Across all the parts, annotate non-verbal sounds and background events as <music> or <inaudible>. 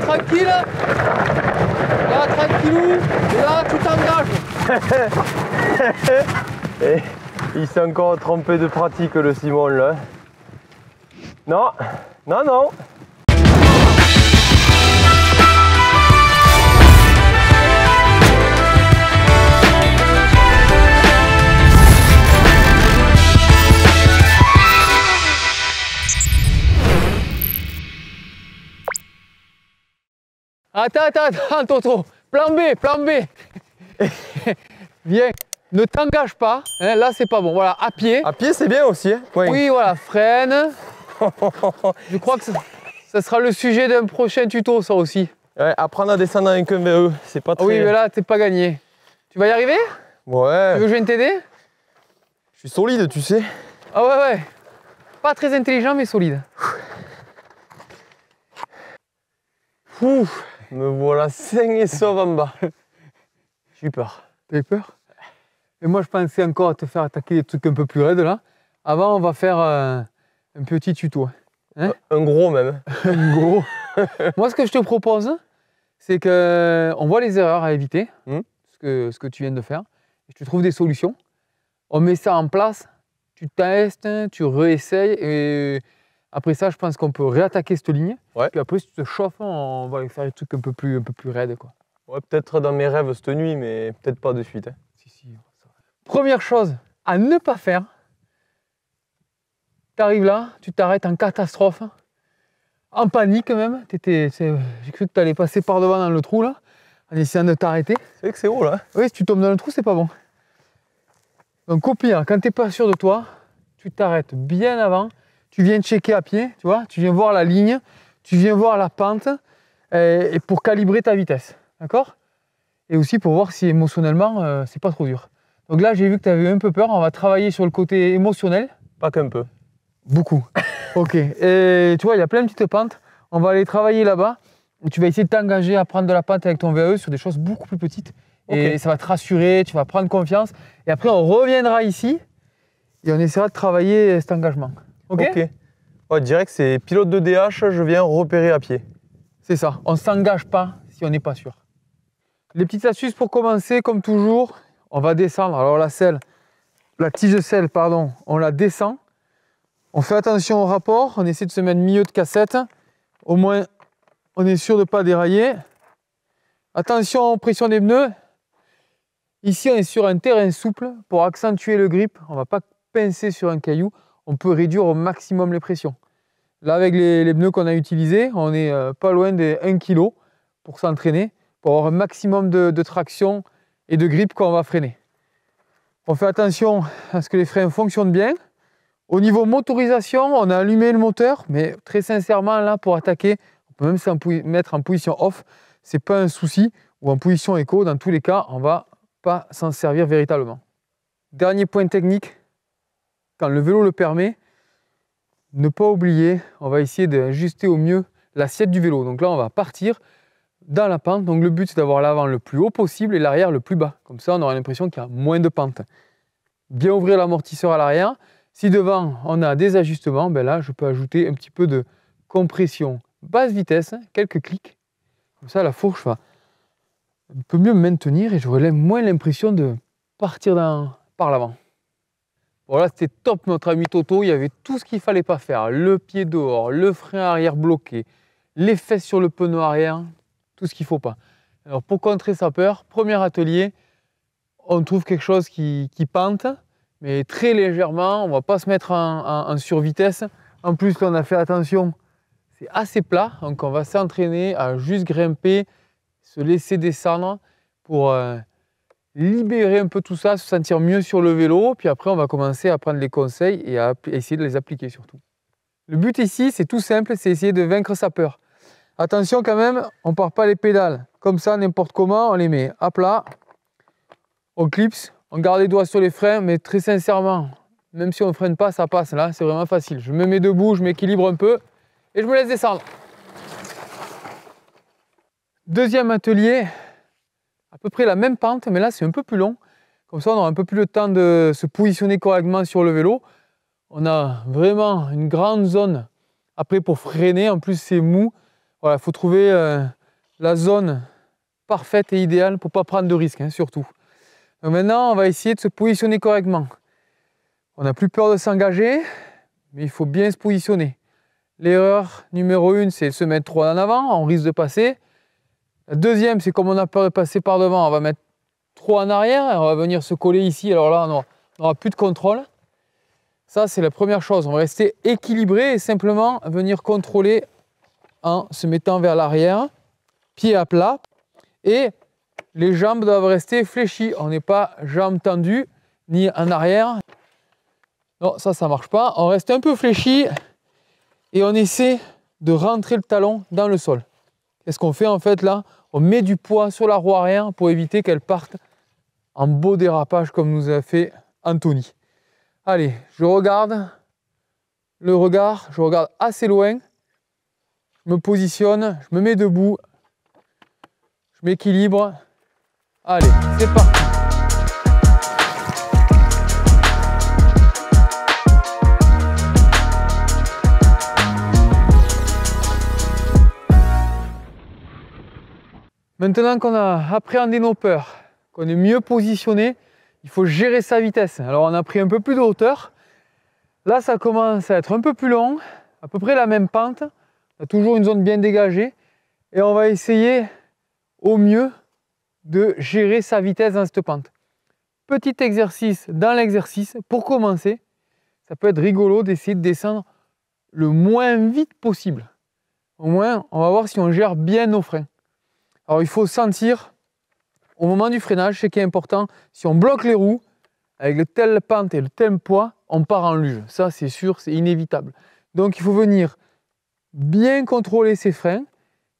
tranquille. Là, tranquillou. Et là, tout en Et il s'est encore trompé de pratique, le Simon, là. Non, non, non. Attends, attends, attends, trop. Plan B, plan B. <laughs> Viens, ne t'engage pas. Hein, là, c'est pas bon. Voilà, à pied. À pied, c'est bien aussi. Hein. oui. voilà, freine. <laughs> Je crois que ça, sera le sujet d'un prochain tuto, ça aussi. Ouais, apprendre à descendre un VE, euh, c'est pas ah très... Oui, mais là, t'es pas gagné. Tu vas y arriver Ouais. Tu veux que je vienne t'aider Je suis solide, tu sais. Ah ouais, ouais. Pas très intelligent, mais solide. Ouh. Me voilà sain et sauve en bas. <laughs> J'ai eu peur. T'as eu peur Et moi, je pensais encore à te faire attaquer des trucs un peu plus raides là. Avant, on va faire euh, un petit tuto. Hein. Hein euh, un gros même. <laughs> un gros. moi, ce que je te propose, c'est qu'on euh, voit les erreurs à éviter, hmm. ce, que, ce que tu viens de faire. Et te trouve des solutions. On met ça en place. Tu testes, tu réessayes et après ça, je pense qu'on peut réattaquer cette ligne. Ouais. Puis après, si tu te chauffes, on va faire des trucs un peu plus, un raides. Ouais, peut-être dans mes rêves cette nuit, mais peut-être pas de suite. Hein. Si, si, Première chose à ne pas faire, tu arrives là, tu t'arrêtes en catastrophe, en panique même. J'ai cru que tu allais passer par devant dans le trou là, en essayant de t'arrêter. C'est vrai que c'est haut là. Hein. Oui, si tu tombes dans le trou, c'est pas bon. Donc au quand tu n'es pas sûr de toi, tu t'arrêtes bien avant tu viens checker à pied, tu vois, tu viens voir la ligne, tu viens voir la pente, et, pour calibrer ta vitesse, d'accord Et aussi pour voir si émotionnellement, euh, c'est pas trop dur. Donc là, j'ai vu que tu avais un peu peur, on va travailler sur le côté émotionnel. Pas qu'un peu. Beaucoup. <laughs> ok. Et tu vois, il y a plein de petites pentes, on va aller travailler là-bas, tu vas essayer de t'engager à prendre de la pente avec ton VAE sur des choses beaucoup plus petites. Et ça va te rassurer, tu vas prendre confiance. Et après, on reviendra ici et on essaiera de travailler cet engagement. Ok. Oh, direct, c'est pilote de DH, je viens repérer à pied. C'est ça, on ne s'engage pas si on n'est pas sûr. Les petites astuces pour commencer, comme toujours, on va descendre. Alors la selle, la tige de selle, pardon, on la descend. On fait attention au rapport, on essaie de se mettre milieu de cassette. Au moins, on est sûr de ne pas dérailler. Attention aux pressions des pneus. Ici, on est sur un terrain souple pour accentuer le grip. On ne va pas pincer sur un caillou on peut réduire au maximum les pressions. Là, avec les, pneus qu'on a utilisés, on est euh, pas loin des 1 kg pour s'entraîner, pour avoir un maximum de, traction et de grip quand on va freiner. On fait attention à ce que les freins fonctionnent bien. Au niveau motorisation, on a allumé le moteur, mais très sincèrement, là, pour attaquer, on peut même s'en mettre en position off. C'est pas un souci, ou en position écho. Dans tous les cas, on va pas s'en servir véritablement. Dernier point technique, quand le vélo le permet, ne pas oublier, on va essayer d'ajuster au mieux l'assiette du vélo. Donc là, on va partir dans la pente. Donc le but, c'est d'avoir l'avant le plus haut possible et l'arrière le plus bas. Comme ça, on aura l'impression qu'il y a moins de pente. Bien ouvrir l'amortisseur à l'arrière. Si devant, on a des ajustements, ben là, je peux ajouter un petit peu de compression basse vitesse, quelques clics. Comme ça, la fourche va un peu mieux maintenir et j'aurai moins l'impression de partir par l'avant. Voilà, c'était top notre ami Toto, il y avait tout ce qu'il fallait pas faire. Le pied dehors, le frein arrière bloqué, les fesses sur le pneu arrière, tout ce qu'il faut pas. Alors pour contrer sa peur, premier atelier, on trouve quelque chose qui, pente, mais très légèrement, on ne va pas se mettre en, sur vitesse. survitesse. En plus, on a fait attention, c'est assez plat, donc on va s'entraîner à juste grimper, se laisser descendre pour... Euh, libérer un peu tout ça, se sentir mieux sur le vélo, puis après on va commencer à prendre les conseils et à essayer de les appliquer surtout. Le but ici, c'est tout simple, c'est essayer de vaincre sa peur. Attention quand même, on ne part pas les pédales. Comme ça, n'importe comment, on les met à plat, on clipse, on garde les doigts sur les freins, mais très sincèrement, même si on ne freine pas, ça passe là, c'est vraiment facile. Je me mets debout, je m'équilibre un peu et je me laisse descendre. Deuxième atelier, à peu près la même pente, mais là c'est un peu plus long. Comme ça, on aura un peu plus le temps de se positionner correctement sur le vélo. On a vraiment une grande zone après pour freiner. En plus, c'est mou. il faut trouver euh, la zone parfaite et idéale pour pas prendre de risques, hein, surtout. maintenant, on va essayer de se positionner correctement. On n'a plus peur de s'engager, mais il faut bien se positionner. L'erreur numéro une, c'est de se mettre trop en avant. On risque de passer. La deuxième, c'est comme on a peur de passer par devant, on va mettre trop en arrière, et on va venir se coller ici, alors là, on n'aura plus de contrôle. Ça, c'est la première chose. On va rester équilibré et simplement venir contrôler en se mettant vers l'arrière, pied à plat. Et les jambes doivent rester fléchies. On n'est pas jambes tendues ni en arrière. Non, ça, ça ne marche pas. On reste un peu fléchi et on essaie de rentrer le talon dans le sol. Qu'est-ce qu'on fait en fait là on met du poids sur la roue arrière pour éviter qu'elle parte en beau dérapage comme nous a fait Anthony. Allez, je regarde le regard, je regarde assez loin, je me positionne, je me mets debout, je m'équilibre. Allez, c'est parti Maintenant qu'on a appréhendé nos peurs, qu'on est mieux positionné, il faut gérer sa vitesse. Alors on a pris un peu plus de hauteur. Là, ça commence à être un peu plus long, à peu près la même pente. On a toujours une zone bien dégagée. Et on va essayer au mieux de gérer sa vitesse dans cette pente. Petit exercice dans l'exercice pour commencer. Ça peut être rigolo d'essayer de descendre le moins vite possible. Au moins, on va voir si on gère bien nos freins. Alors il faut sentir au moment du freinage, ce qui est important, si on bloque les roues, avec le telle pente et le tel poids, on part en luge. Ça c'est sûr, c'est inévitable. Donc il faut venir bien contrôler ses freins,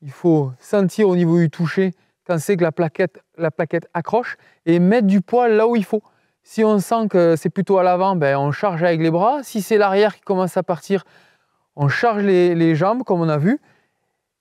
il faut sentir au niveau du toucher quand c'est que la plaquette, la plaquette accroche et mettre du poids là où il faut. Si on sent que c'est plutôt à l'avant, ben on charge avec les bras. Si c'est l'arrière qui commence à partir, on charge les, jambes comme on a vu.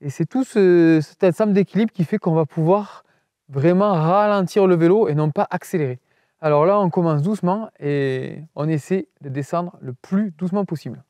Et c'est tout ce, cet ensemble d'équilibre qui fait qu'on va pouvoir vraiment ralentir le vélo et non pas accélérer. Alors là, on commence doucement et on essaie de descendre le plus doucement possible.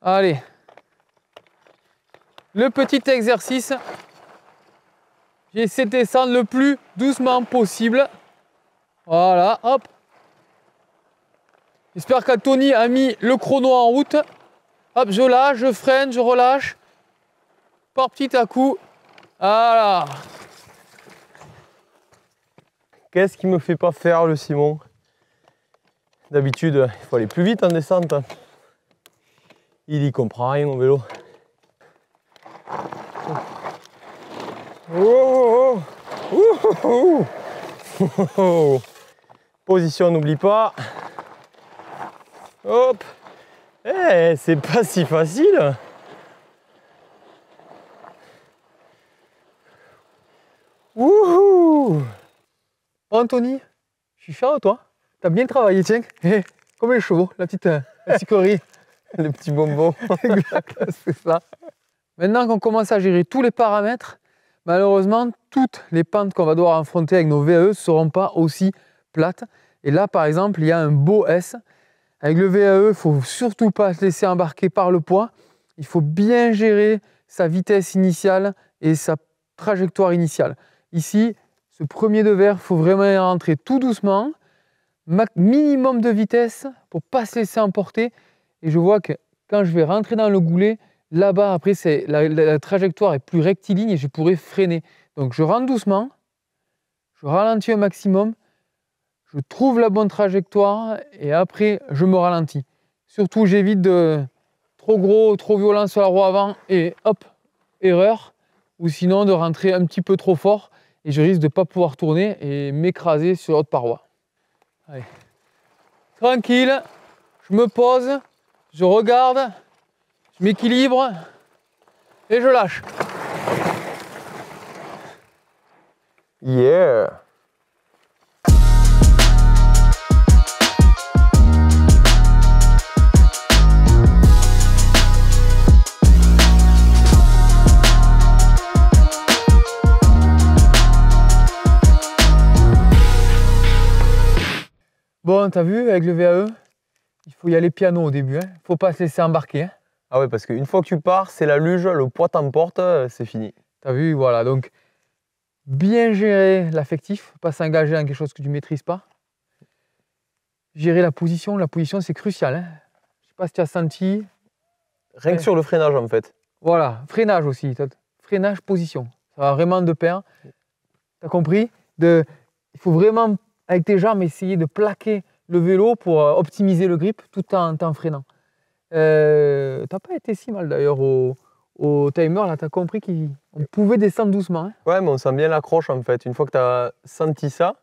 Allez, le petit exercice. J'essaie de descendre le plus doucement possible. Voilà, hop. J'espère qu'Anthony a mis le chrono en route. Hop, je lâche, je freine, je relâche par petit à coup. Voilà. Qu'est-ce qui me fait pas faire le Simon D'habitude, il faut aller plus vite en descente. Il y comprend rien mon vélo. Oh, oh, oh. Position, n'oublie pas. Hop. Eh, c'est pas si facile. Anthony Je suis fier de toi. tu as bien travaillé, tiens. <laughs> comme les chevaux, la petite, euh, la <laughs> les petits bonbons. <laughs> Maintenant qu'on commence à gérer tous les paramètres, malheureusement, toutes les pentes qu'on va devoir affronter avec nos VAE ne seront pas aussi plates. Et là, par exemple, il y a un beau S. Avec le VAE, il ne faut surtout pas se laisser embarquer par le poids. Il faut bien gérer sa vitesse initiale et sa trajectoire initiale. Ici, ce premier de il faut vraiment rentrer tout doucement, minimum de vitesse pour pas se laisser emporter. Et je vois que quand je vais rentrer dans le goulet, là-bas, après, c'est la, la, trajectoire est plus rectiligne et je pourrais freiner. Donc je rentre doucement, je ralentis au maximum, je trouve la bonne trajectoire et après, je me ralentis. Surtout, j'évite de trop gros, trop violent sur la roue avant et hop, erreur. Ou sinon de rentrer un petit peu trop fort et je risque de ne pas pouvoir tourner et m'écraser sur l'autre paroi. Allez. Tranquille, je me pose, je regarde, je m'équilibre et je lâche. Yeah Bon, t'as vu, avec le VAE, il faut y aller piano au début. Hein. Faut pas se laisser embarquer. Hein. Ah ouais, parce qu'une fois que tu pars, c'est la luge, le poids t'emporte, euh, c'est fini. T'as vu, voilà. Donc, bien gérer l'affectif, pas s'engager dans quelque chose que tu maîtrises pas. Gérer la position, la position c'est crucial. Hein. Je sais pas si tu as senti. Rien que sur le freinage en fait. Voilà, freinage aussi. Freinage, position. Ça va vraiment de pair. T'as compris de... Il faut vraiment avec tes jambes, essayer de plaquer le vélo pour euh, optimiser le grip tout en, freinant. Euh, t'as pas été si mal d'ailleurs au, timer, là, as compris qu'on pouvait descendre doucement. Hein. Ouais, mais on sent bien l'accroche en fait. Une fois que tu as senti ça,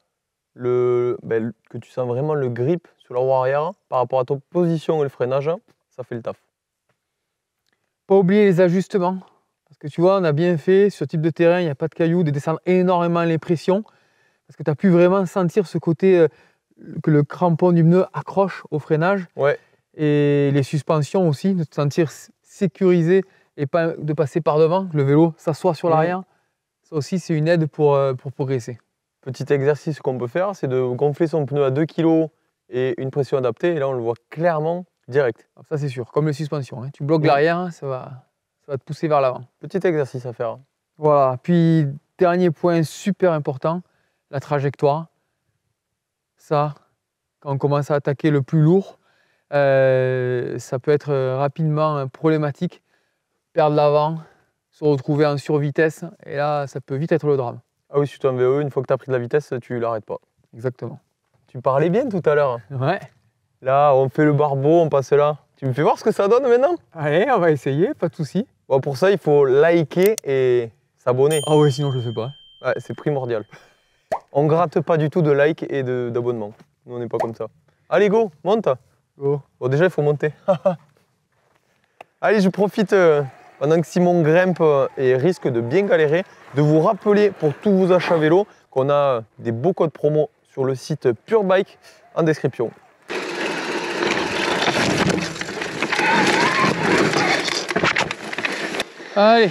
ben, que tu sens vraiment le grip sur la roue arrière par rapport à ton position et le freinage, ça fait le taf. Pas oublier les ajustements. Parce que tu vois, on a bien fait, sur ce type de terrain, il n'y a pas de cailloux, de descendre énormément les pressions. Parce que tu as pu vraiment sentir ce côté euh, que le crampon du pneu accroche au freinage Et les suspensions aussi, de te sentir sécurisé et pas de passer par devant, que le vélo s'assoit sur mmh. l'arrière. Ça aussi, c'est une aide euh, pour, progresser. Petit exercice qu'on peut faire, c'est de gonfler son pneu à 2 kg et une pression adaptée. Et là, on le voit clairement direct. Ah, ça, c'est sûr, comme les suspensions. Hein. Tu bloques l'arrière, ça va, ça va te pousser vers l'avant. Petit exercice à faire. Voilà. Puis, dernier point super important, la trajectoire. Ça, quand on commence à attaquer le plus lourd, euh, ça peut être euh, rapidement euh, problématique. Perdre l'avant, se retrouver en survitesse, et là, ça peut vite être le drame. Ah oui, si tu es en VE, une fois que tu as pris de la vitesse, tu l'arrêtes pas. Exactement. Tu parlais bien tout à l'heure. Ouais. Là, on fait le barbeau, on passe là. Tu me fais voir ce que ça donne maintenant Allez, on va essayer, pas de souci. pour ça, il faut liker et s'abonner. Ah oui, sinon je le fais pas. c'est primordial. On gratte pas du tout de likes et d'abonnements. Nous, on n'est pas comme ça. Allez, go, monte Go. Bon, déjà, il faut monter. <laughs> Allez, je profite, euh, pendant que Simon grimpe euh, et risque de bien galérer, de vous rappeler pour tous vos achats vélo qu'on a euh, des beaux codes promo sur le site Pure Bike en description. Allez,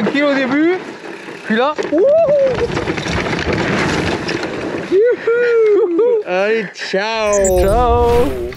Tranquille au début. Puis là. Wouhou Allez, ciao Ciao